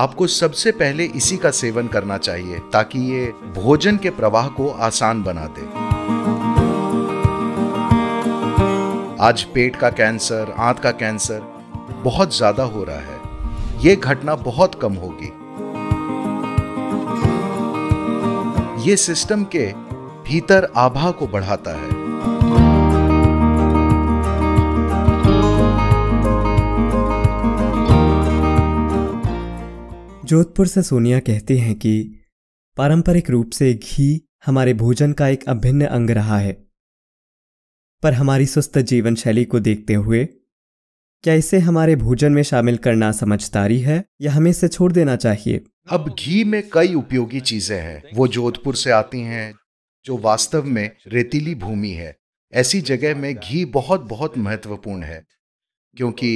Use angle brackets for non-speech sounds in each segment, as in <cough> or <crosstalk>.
आपको सबसे पहले इसी का सेवन करना चाहिए ताकि ये भोजन के प्रवाह को आसान बना दे आज पेट का कैंसर आंत का कैंसर बहुत ज्यादा हो रहा है ये घटना बहुत कम होगी ये सिस्टम के भीतर आभा को बढ़ाता है जोधपुर से सोनिया कहती हैं कि पारंपरिक रूप से घी हमारे भोजन का एक अभिन्न अंग रहा है पर हमारी सुस्त जीवन शैली को देखते हुए क्या इसे हमारे भोजन में शामिल करना समझदारी है या हमें इसे छोड़ देना चाहिए अब घी में कई उपयोगी चीजें हैं वो जोधपुर से आती हैं जो वास्तव में रेतीली भूमि है ऐसी जगह में घी बहुत बहुत महत्वपूर्ण है क्योंकि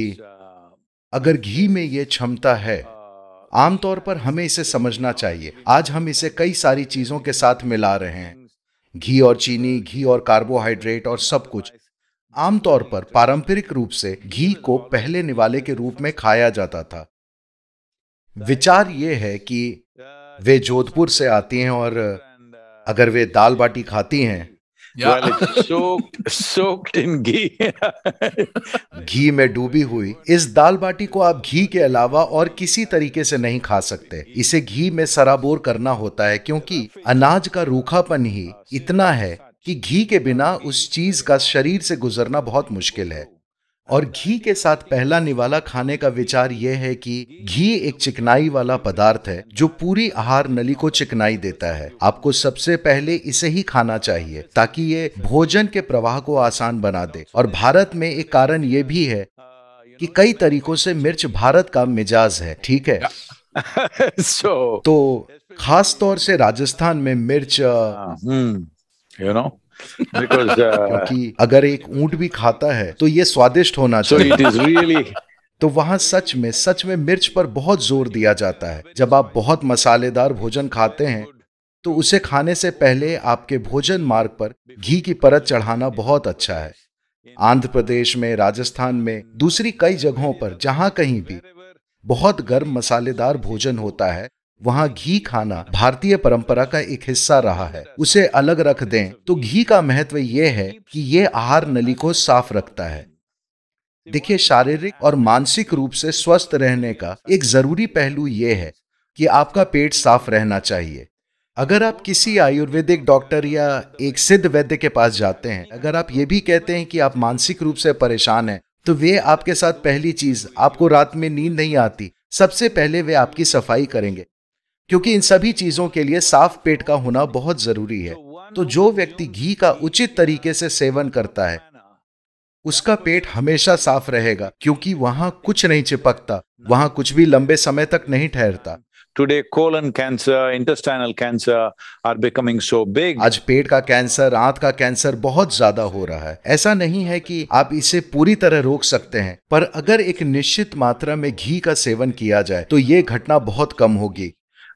अगर घी में ये क्षमता है आमतौर पर हमें इसे समझना चाहिए आज हम इसे कई सारी चीजों के साथ मिला रहे हैं घी और चीनी घी और कार्बोहाइड्रेट और सब कुछ आमतौर पर पारंपरिक रूप से घी को पहले निवाले के रूप में खाया जाता था विचार ये है कि वे जोधपुर से आती हैं और अगर वे दाल बाटी खाती हैं yeah. well, it's <laughs> soaked, soaked in ghee. घी में डूबी हुई इस दाल बाटी को आप घी के अलावा और किसी तरीके से नहीं खा सकते इसे घी में सराबोर करना होता है क्योंकि अनाज का रूखापन ही इतना है कि घी के बिना उस चीज का शरीर से गुजरना बहुत मुश्किल है और घी के साथ पहला निवाला खाने का विचार यह है कि घी एक चिकनाई वाला पदार्थ है जो पूरी आहार नली को चिकनाई देता है आपको सबसे पहले इसे ही खाना चाहिए ताकि ये भोजन के प्रवाह को आसान बना दे और भारत में एक कारण ये भी है कि कई तरीकों से मिर्च भारत का मिजाज है ठीक है <laughs> so, तो खास तौर से राजस्थान में मिर्च यू हाँ, नो हम्म, Uh, क्योंकि अगर एक ऊंट भी खाता है तो ये स्वादिष्ट होना चाहिए so it really <laughs> तो वहाँ सच में सच में मिर्च पर बहुत जोर दिया जाता है जब आप बहुत मसालेदार भोजन खाते हैं तो उसे खाने से पहले आपके भोजन मार्ग पर घी की परत चढ़ाना बहुत अच्छा है आंध्र प्रदेश में राजस्थान में दूसरी कई जगहों पर जहाँ कहीं भी बहुत गर्म मसालेदार भोजन होता है वहाँ घी खाना भारतीय परंपरा का एक हिस्सा रहा है उसे अलग रख दें तो घी का महत्व यह है कि ये आहार नली को साफ रखता है देखिए शारीरिक और मानसिक रूप से स्वस्थ रहने का एक जरूरी पहलू यह है कि आपका पेट साफ रहना चाहिए अगर आप किसी आयुर्वेदिक डॉक्टर या एक सिद्ध वैद्य के पास जाते हैं अगर आप ये भी कहते हैं कि आप मानसिक रूप से परेशान हैं तो वे आपके साथ पहली चीज आपको रात में नींद नहीं आती सबसे पहले वे आपकी सफाई करेंगे क्योंकि इन सभी चीजों के लिए साफ पेट का होना बहुत जरूरी है तो जो व्यक्ति घी का उचित तरीके से सेवन करता है उसका पेट हमेशा साफ रहेगा क्योंकि वहां कुछ नहीं चिपकता वहां कुछ भी लंबे समय तक नहीं ठहरता today colon cancer intestinal cancer are becoming so big आज पेट का कैंसर आंत का कैंसर बहुत ज्यादा हो रहा है ऐसा नहीं है कि आप इसे पूरी तरह रोक सकते हैं पर अगर एक निश्चित मात्रा में घी का सेवन किया जाए तो ये घटना बहुत कम होगी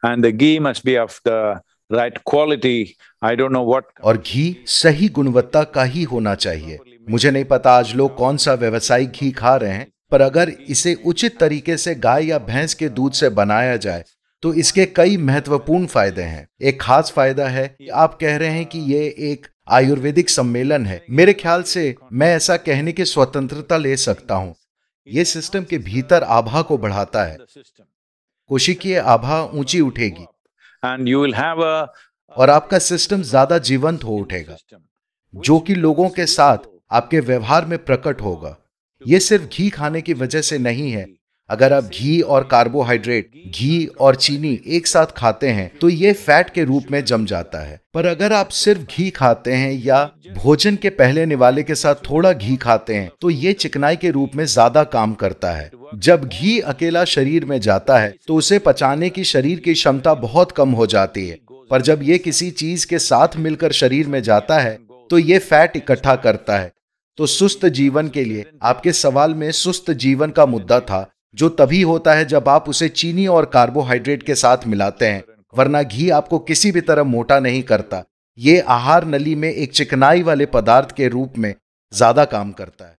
and the ghee must be of the right quality. I don't know what. और घी सही गुणवत्ता का ही होना चाहिए मुझे नहीं पता आज लोग कौन सा व्यवसायिक घी खा रहे हैं पर अगर इसे उचित तरीके से गाय या भैंस के दूध से बनाया जाए तो इसके कई महत्वपूर्ण फायदे हैं एक खास फायदा है कि आप कह रहे हैं कि ये एक आयुर्वेदिक सम्मेलन है मेरे ख्याल से मैं ऐसा कहने की स्वतंत्रता ले सकता हूँ ये सिस्टम के भीतर आभा को बढ़ाता है कोशिकीय आभा ऊंची उठेगी एंड यू विल हैव और आपका सिस्टम ज्यादा जीवंत हो उठेगा जो कि लोगों के साथ आपके व्यवहार में प्रकट होगा ये सिर्फ घी खाने की वजह से नहीं है अगर आप घी और कार्बोहाइड्रेट घी और चीनी एक साथ खाते हैं तो ये फैट के रूप में जम जाता है पर अगर आप सिर्फ घी खाते हैं या भोजन के पहले निवाले के साथ थोड़ा घी खाते हैं तो ये चिकनाई के रूप में ज्यादा काम करता है जब घी अकेला शरीर में जाता है तो उसे पचाने की शरीर की क्षमता बहुत कम हो जाती है पर जब ये किसी चीज के साथ मिलकर शरीर में जाता है तो ये फैट इकट्ठा करता है तो सुस्त जीवन के लिए आपके सवाल में सुस्त जीवन का मुद्दा था जो तभी होता है जब आप उसे चीनी और कार्बोहाइड्रेट के साथ मिलाते हैं वरना घी आपको किसी भी तरह मोटा नहीं करता ये आहार नली में एक चिकनाई वाले पदार्थ के रूप में ज़्यादा काम करता है